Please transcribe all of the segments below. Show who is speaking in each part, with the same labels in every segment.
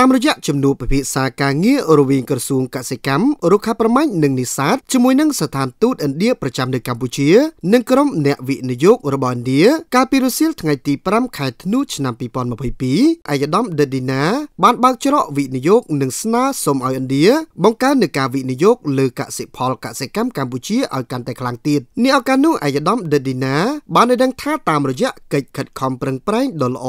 Speaker 1: តាមរយៈជំនួបពិភាក្សាការងាររវាងក្រសួងកសិកម្មរុក្ខាប្រមាញ់និងនេសាទជាមួយនឹងស្ថានទូតឥណ្ឌាប្រចាំនៅកម្ពុជានិងក្រុមអ្នកវិនិយោគរបស់ឥណ្ឌាកាលពីរសៀលថ្ងៃទី5ខែធ្នូឆ្នាំ2022អាយដាមដេឌីណាបានបើកច្រកវិនិយោគនិងស្នើសុំឲ្យឥណ្ឌាបង្កើននឹងការវិនិយោគលើកសិផលកសិកម្មកម្ពុជាឲ្យកាន់តែខ្លាំងទៀតនេះឱកាសនោះអាយដាមដេឌីណាបានឲ្យដឹងថាតាមរយៈកិច្ចខិតខំប្រឹងប្រែងដ៏ល្អ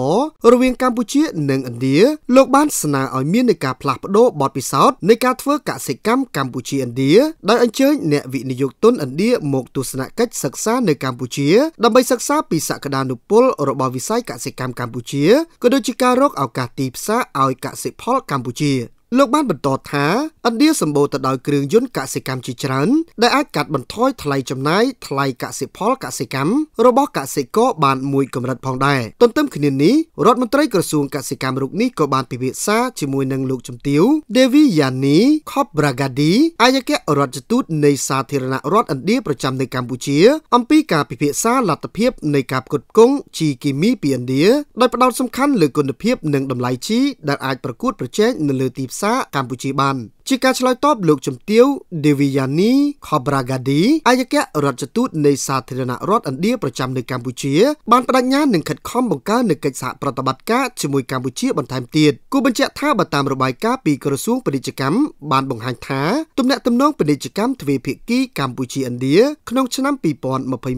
Speaker 1: រវាងកម្ពុជានិងឥណ្ឌាលោកបានស្នើណាឲ្យមាននៃការផ្លាស់ប្ដូរបទពិសោធន៍នៃការធ្វើកសិកម្មកម្ពុជាឥណ្ឌាដោយអញ្ជើញអ្នកវិនិយោគទុនឥណ្ឌាមកទស្សនកិច្ចសិក្សានៅកម្ពុជាដើម្បីសិក្សាពីសក្តានុពលរបស់វិស័យកសិកម្មកម្ពុជាក៏ដូចជាការរកឱកាសទីផ្សារឲ្យកសិផលកម្ពុជាលោកបានបន្តថាឥណ្ឌាសម្បូរទៅដោយគ្រឿងយន្តកសិកម្មជាច្រើន ដែលអាចកាត់បន្ថយថ្លៃចំណាយថ្លៃកសិផលកសិកម្មរបស់កសិករបានមួយកម្រិតផងដែរទន្ទឹមគ្នានេះរដ្ឋមន្ត្រីក្រសួងកសិកម្មរូបនេះក៏បានពិភាក្សាជាមួយនឹងលោកជំទាវ Devi Yani Khobbragadi អាយកៈរដ្ឋជទូតនៃសាធារណរដ្ឋឥណ្ឌាប្រចាំនៅកម្ពុជាអំពីការពិភាក្សាលទ្ធភាពនៃការផ្គត់ផ្គង់ជីគីមីពីឥណ្ឌាដោយផ្ដោតសំខាន់លើគុណភាពនិងតម្លៃជីដែលអាចប្រកួតប្រជែងនៅលើទីផ្សារកម្ពុជាបាន។ជាការឆ្លើយតបលោកជំទាវ Devayani Khobragadi ឯកអគ្គរដ្ឋទូតនៃសាធារណរដ្ឋឥណ្ឌាប្រចាំនៅកម្ពុជាបានបដិញ្ញានឹងខិតខំបង្កើននូវកិច្ចសហប្រតិបត្តិការជាមួយកម្ពុជាបន្ថែមទៀតគូបញ្ជាក់ថាបើតាមរបាយការណ៍ពីក្រសួងពាណិជ្ជកម្មបានបង្ហាញថាទំនាក់ទំនងពាណិជ្ជកម្មទ្វេភាគីកម្ពុជាឥណ្ឌាក្នុងឆ្នាំ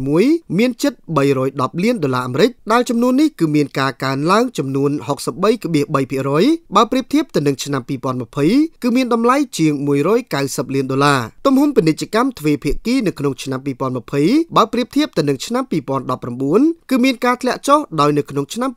Speaker 1: 2021មានជិត310លានដុល្លារអាមេរិកដែលចំនួននេះគឺមានការកើនឡើងចំនួន63.3%បើប្រៀបធៀបទៅនឹងឆ្នាំ2020គឺមានតម្លៃជាង190លានដុល្លារទំហំពាណិជ្ជកម្មទ្វេភាគីនៅក្នុងឆ្នាំ2020បើប្រៀបធៀបទៅនឹងឆ្នាំ2019គឺមានការធ្លាក់ចុះដោយនៅក្នុងឆ្នាំ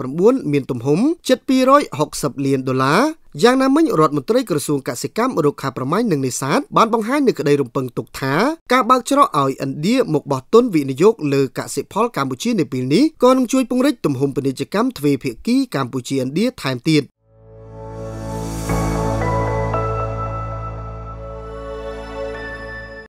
Speaker 1: 2019មានទំហំជិត260លានដុល្លារយ៉ាងណាមិញរដ្ឋមន្ត្រីក្រសួងកសិកម្មរុក្ខាប្រមាញ់និងនេសាទបានបង្ហាញនៅក្តីរំពឹងទុកថាការបើកច្រកឲ្យឥណ្ឌាមកបោះទុនវិនិយោគលើកសិផលកម្ពុជានៅពេលនេះក៏នឹងជួយពង្រីកទំហំពាណិជ្ជកម្មទ្វេភាគីកម្ពុជាឥណ្ឌាថែមទៀត